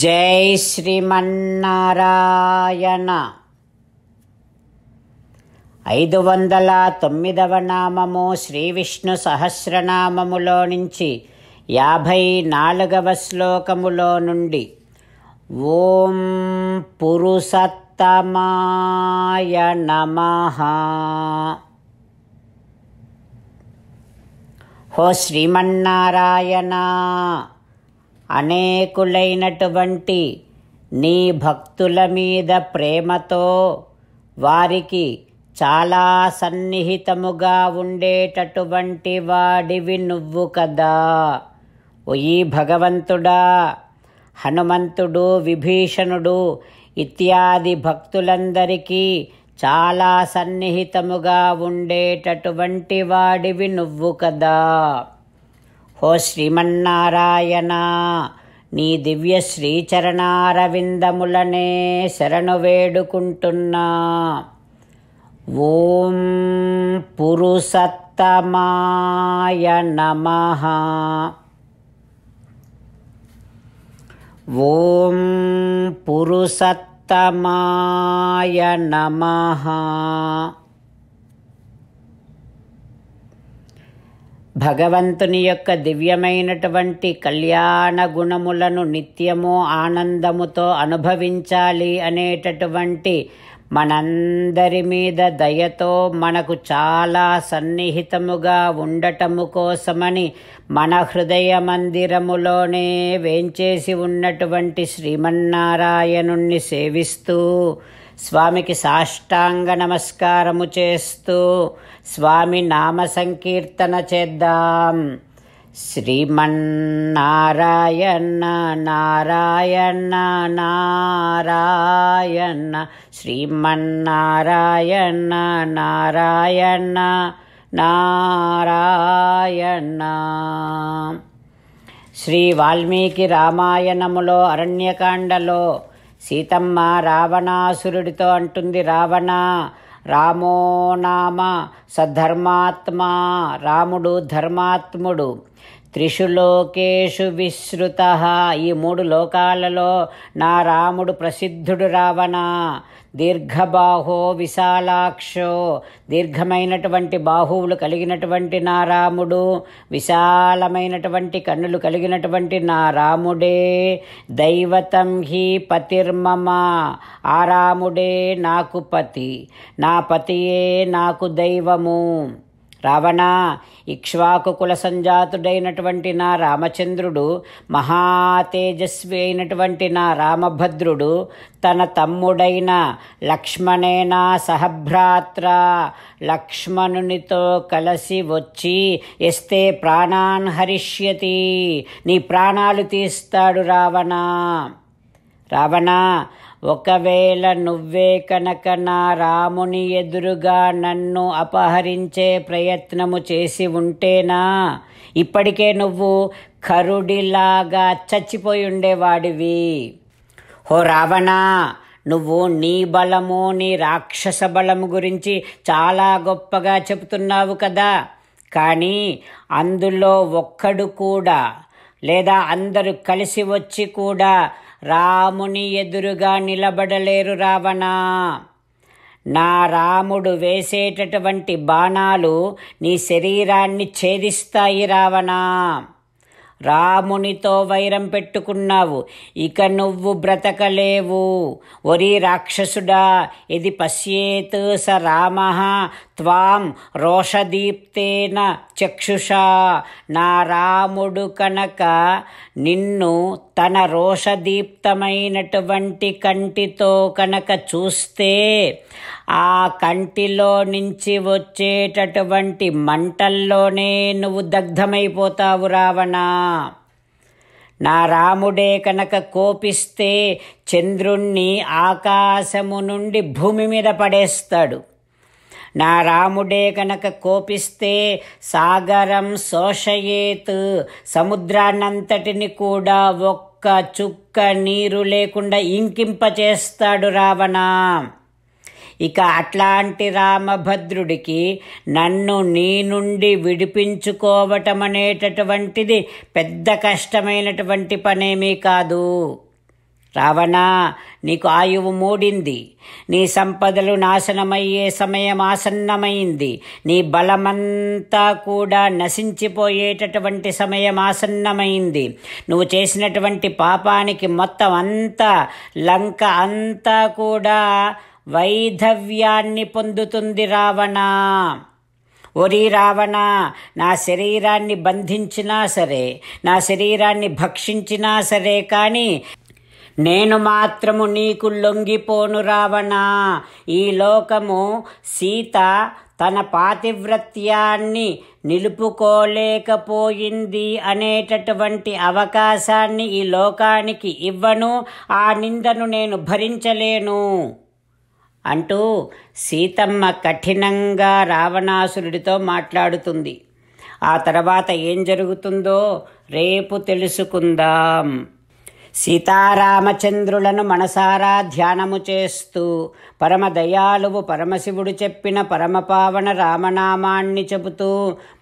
జై శ్రీమన్నారాయణ ఐదు వందల తొమ్మిదవ నామము శ్రీ విష్ణు సహస్రనామములో నుంచి యాభై నాలుగవ శ్లోకములో నుండి ఓం పురుషత్తమాయ నమ హో శ్రీమన్నారాయణ అనేకులైనటువంటి నీ భక్తుల మీద ప్రేమతో వారికి చాలా సన్నిహితముగా ఉండేటటువంటి వాడివి నువ్వు కదా ఒయి భగవంతుడా హనుమంతుడు విభీషణుడు ఇత్యాది భక్తులందరికీ చాలా సన్నిహితముగా ఉండేటటువంటి వాడివి నువ్వు కదా ఓ శ్రీమన్నారాయణ నీ దివ్య శ్రీచరణారవిందములనే శరణు వేడుకుంటున్నా ఓం పురుషత్తమాయ నమ ఓం పురుషత్తమాయ నమ భగవంతుని యొక్క దివ్యమైనటువంటి కళ్యాణ గుణములను నిత్యము ఆనందముతో అనుభవించాలి అనేటటువంటి మనందరి మీద దయతో మనకు చాలా సన్నిహితముగా ఉండటము కోసమని మన హృదయ మందిరములోనే వేంచేసి ఉన్నటువంటి శ్రీమన్నారాయణుణ్ణి సేవిస్తూ స్వామికి సాష్టాంగ నమస్కారము చేస్తూ స్వామి నామ సంకీర్తన చేద్దాం శ్రీమన్నారాయణ నారాయణ నారాయణ శ్రీమన్నారాయణ నారాయణ నారాయణ శ్రీ వాల్మీకి రామాయణములో అరణ్యకాండలో సీతమ్మ రావణాసురుడితో అంటుంది రావణ రామో నామ సద్ధర్మాత్మ రాముడు ధర్మాత్ముడు త్రిషు లోకేషు విశ్రుత ఈ మూడు లోకాలలో నా రాముడు ప్రసిద్ధుడు రావణా దీర్ఘబాహో విశాలాక్షో దీర్ఘమైనటువంటి బాహువులు కలిగినటువంటి నా రాముడు విశాలమైనటువంటి కన్నులు కలిగినటువంటి నా రాముడే దైవతం హి పతిర్మమ ఆ రాముడే నాకు పతి నా పతియే నాకు దైవము రావణ కుల సంజాతుడైనటువంటి నా రామచంద్రుడు మహాతేజస్వి అయినటువంటి నా రామభద్రుడు తన తమ్ముడైన లక్ష్మణేనా సహభ్రాత్ర లక్ష్మణునితో కలిసి వచ్చి ఎస్తే ప్రాణాన్ హరిష్యతి నీ ప్రాణాలు తీస్తాడు రావణ రావణ ఒకవేళ నువ్వే కనుక నా రాముని ఎదురుగా నన్ను అపహరించే ప్రయత్నము చేసి ఉంటేనా ఇప్పటికే నువ్వు కరుడిలాగా చచ్చిపోయి ఉండేవాడివి హో రావణా నువ్వు నీ బలము నీ రాక్షస బలము గురించి చాలా గొప్పగా చెబుతున్నావు కదా కానీ అందులో ఒక్కడు కూడా లేదా అందరూ కలిసి వచ్చి కూడా రాముని ఎదురుగా నిలబడలేరు రావణా నా రాముడు వేసేటటువంటి బాణాలు నీ శరీరాన్ని ఛేదిస్తాయి రావణా రామునితో వైరం పెట్టుకున్నావు ఇక నువ్వు బ్రతకలేవు ఒరి రాక్షసుడా ఇది పశ్యేత్ స రామ త్వాం రోషదీప్తేన చక్షుషా నా రాముడు కనుక నిన్ను తన రోషదీప్తమైనటువంటి కంటితో కనుక చూస్తే ఆ కంటిలో నుంచి వచ్చేటటువంటి మంటల్లోనే నువ్వు దగ్ధమైపోతావు రావణా నా రాముడే కనుక కోపిస్తే చంద్రుణ్ణి ఆకాశము నుండి భూమి మీద పడేస్తాడు నా రాముడే కనుక కోపిస్తే సాగరం శోషయేత్ సముద్రాన్నంతటిని కూడా ఒక్క చుక్క నీరు లేకుండా ఇంకింపచేస్తాడు రావణా ఇక అట్లాంటి రామభద్రుడికి నన్ను నీ నుండి విడిపించుకోవటం అనేటటువంటిది పెద్ద కష్టమైనటువంటి పనేమీ కాదు రావణా నీకు ఆయువు మూడింది నీ సంపదలు నాశనమయ్యే సమయం ఆసన్నమైంది నీ బలమంతా కూడా నశించిపోయేటటువంటి సమయం ఆసన్నమైంది నువ్వు చేసినటువంటి పాపానికి మొత్తం అంతా లంక అంతా కూడా వైధవ్యాన్ని పొందుతుంది రావణ ఒరి రావణ నా శరీరాన్ని బంధించినా సరే నా శరీరాన్ని భక్షించినా సరే కానీ నేను మాత్రము నీకు లొంగిపోను రావణ ఈ లోకము సీత తన పాతివ్రత్యాన్ని నిలుపుకోలేకపోయింది అనేటటువంటి అవకాశాన్ని ఈ లోకానికి ఇవ్వను ఆ నిందను నేను భరించలేను అంటూ సీతమ్మ కఠినంగా రావణాసురుడితో మాట్లాడుతుంది ఆ తర్వాత ఏం జరుగుతుందో రేపు తెలుసుకుందాం సీతారామచంద్రులను మనసారా ధ్యానము చేస్తూ పరమదయాలువు పరమశివుడు చెప్పిన పరమపావన రామనామాన్ని చెబుతూ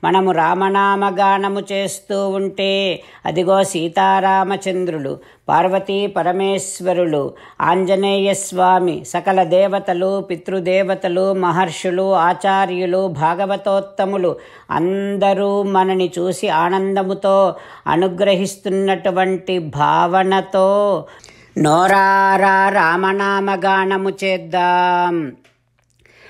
మనము రామనామగానము చేస్తూ ఉంటే అదిగో సీతారామచంద్రులు పార్వతీ పరమేశ్వరులు ఆంజనేయ స్వామి సకల దేవతలు పితృదేవతలు మహర్షులు ఆచార్యులు భాగవతోత్తములు అందరూ మనని చూసి ఆనందముతో అనుగ్రహిస్తున్నటువంటి భావనతో నోరారా రామనామగానము చేద్దాం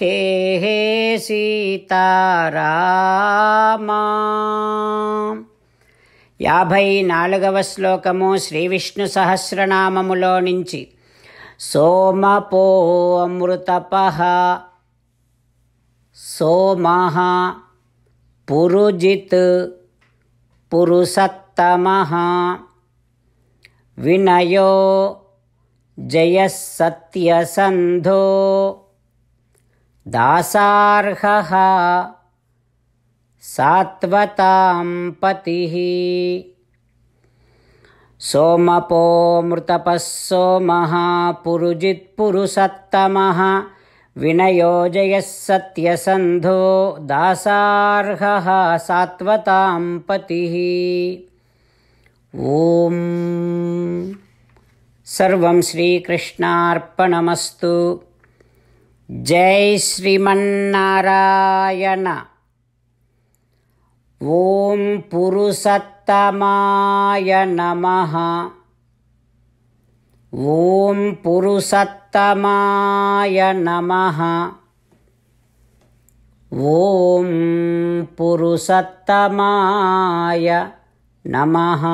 హే హే సీతారామా యాభై నాలుగవ శ్లోకము శ్రీ విష్ణు సహస్రనామములో నుంచి సోమపో అమృతపహ సోమ పురుజిత్ పురుసత్తమ వినయో జయసత్యసంధో दासार्हः सात्वतां पतिः मृतपः सोमः पुरुजित्पुरुषत्तमः जयः सत्यसन्धो दासार्हः सात्वतां पतिः ॐ सर्वं श्रीकृष्णार्पणमस्तु जय श्रीमन्नरायण ॐ पुरुषत्तमाय नमः ॐ पुरुषत्तमाय नमः ॐ पुरुषत्तमाय नमः